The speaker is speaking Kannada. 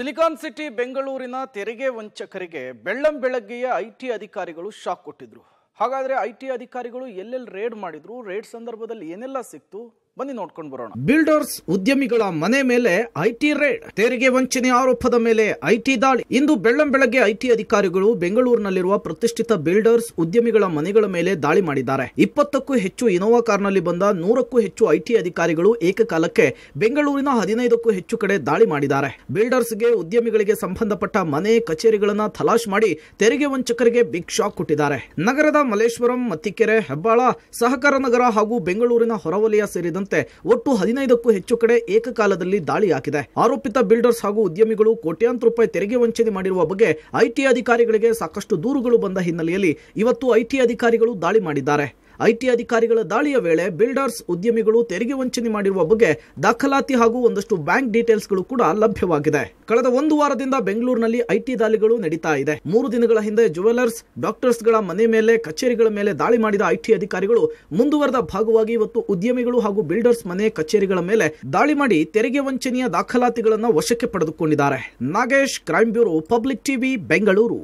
ಸಿಲಿಕಾನ್ ಸಿಟಿ ಬೆಂಗಳೂರಿನ ತೆರಿಗೆ ವಂಚಕರಿಗೆ ಬೆಳ್ಳಂ ಬೆಳಗ್ಗೆಯ ಐ ಟಿ ಅಧಿಕಾರಿಗಳು ಶಾಕ್ ಕೊಟ್ಟಿದ್ರು ಹಾಗಾದರೆ ಐ ಟಿ ಅಧಿಕಾರಿಗಳು ಎಲ್ಲೆಲ್ಲಿ ರೇಡ್ ಮಾಡಿದ್ರು ರೇಡ್ ಸಂದರ್ಭದಲ್ಲಿ ಏನೆಲ್ಲ ಸಿಕ್ತು ಬನ್ನಿ ನೋಡ್ಕೊಂಡು ಬರೋಣ ಬಿಲ್ಡರ್ಸ್ ಉದ್ಯಮಿಗಳ ಮನೆ ಮೇಲೆ ಐಟಿ ರೇಡ್ ತೆರಿಗೆ ವಂಚನೆ ಆರೋಪದ ಮೇಲೆ ಐಟಿ ದಾಳಿ ಇಂದು ಬೆಳ್ಳಂಬೆಳಗ್ಗೆ ಐಟಿ ಅಧಿಕಾರಿಗಳು ಬೆಂಗಳೂರಿನಲ್ಲಿರುವ ಪ್ರತಿಷ್ಠಿತ ಬಿಲ್ಡರ್ಸ್ ಉದ್ಯಮಿಗಳ ಮನೆಗಳ ಮೇಲೆ ದಾಳಿ ಮಾಡಿದ್ದಾರೆ ಇಪ್ಪತ್ತಕ್ಕೂ ಹೆಚ್ಚು ಇನೋವಾ ಕಾರ್ನಲ್ಲಿ ಬಂದ ನೂರಕ್ಕೂ ಹೆಚ್ಚು ಐಟಿ ಅಧಿಕಾರಿಗಳು ಏಕಕಾಲಕ್ಕೆ ಬೆಂಗಳೂರಿನ ಹದಿನೈದಕ್ಕೂ ಹೆಚ್ಚು ಕಡೆ ದಾಳಿ ಮಾಡಿದ್ದಾರೆ ಬಿಲ್ಡರ್ಸ್ಗೆ ಉದ್ಯಮಿಗಳಿಗೆ ಸಂಬಂಧಪಟ್ಟ ಮನೆ ಕಚೇರಿಗಳನ್ನ ತಲಾಶ್ ಮಾಡಿ ತೆರಿಗೆ ವಂಚಕರಿಗೆ ಬಿಗ್ ಶಾಕ್ ಕೊಟ್ಟಿದ್ದಾರೆ ನಗರದ ಮಲ್ಲೇಶ್ವರಂ ಮತ್ತಿಕೆರೆ ಹೆಬ್ಬಾಳ ಸಹಕಾರ ನಗರ ಹಾಗೂ ಬೆಂಗಳೂರಿನ ಹೊರವಲಯ ಸೇರಿದಂತೆ ಸೇರಿದಂತೆ ಒಟ್ಟು ಹದಿನೈದಕ್ಕೂ ಹೆಚ್ಚು ಕಡೆ ಏಕಕಾಲದಲ್ಲಿ ದಾಳಿ ಹಾಕಿದೆ ಆರೋಪಿತ ಬಿಲ್ಡರ್ಸ್ ಹಾಗೂ ಉದ್ಯಮಿಗಳು ಕೋಟ್ಯಾಂತರ ರೂಪಾಯಿ ತೆರಿಗೆ ವಂಚನೆ ಮಾಡಿರುವ ಬಗ್ಗೆ ಐಟಿ ಅಧಿಕಾರಿಗಳಿಗೆ ಸಾಕಷ್ಟು ದೂರುಗಳು ಬಂದ ಹಿನ್ನೆಲೆಯಲ್ಲಿ ಇವತ್ತು ಐಟಿ ಅಧಿಕಾರಿಗಳು ದಾಳಿ ಮಾಡಿದ್ದಾರೆ ಐಟಿ ಅಧಿಕಾರಿಗಳ ದಾಳಿಯ ವೇಳೆ ಬಿಲ್ಡರ್ಸ್ ಉದ್ಯಮಿಗಳು ತೆರಿಗೆ ವಂಚನೆ ಮಾಡಿರುವ ಬಗ್ಗೆ ದಾಖಲಾತಿ ಹಾಗೂ ಒಂದಷ್ಟು ಬ್ಯಾಂಕ್ ಡೀಟೇಲ್ಸ್ಗಳು ಕೂಡ ಲಭ್ಯವಾಗಿದೆ ಕಳೆದ ಒಂದು ವಾರದಿಂದ ಬೆಂಗಳೂರಿನಲ್ಲಿ ಐಟಿ ದಾಳಿಗಳು ನಡೀತಾ ಇದೆ ಮೂರು ದಿನಗಳ ಹಿಂದೆ ಜುವೆಲರ್ಸ್ ಡಾಕ್ಟರ್ಸ್ಗಳ ಮನೆ ಮೇಲೆ ಕಚೇರಿಗಳ ಮೇಲೆ ದಾಳಿ ಮಾಡಿದ ಐಟಿ ಅಧಿಕಾರಿಗಳು ಮುಂದುವರೆದ ಭಾಗವಾಗಿ ಇವತ್ತು ಉದ್ಯಮಿಗಳು ಹಾಗೂ ಬಿಲ್ಡರ್ಸ್ ಮನೆ ಕಚೇರಿಗಳ ಮೇಲೆ ದಾಳಿ ಮಾಡಿ ತೆರಿಗೆ ವಂಚನೆಯ ದಾಖಲಾತಿಗಳನ್ನು ವಶಕ್ಕೆ ಪಡೆದುಕೊಂಡಿದ್ದಾರೆ Nagesh crime bureau public TV Bengaluru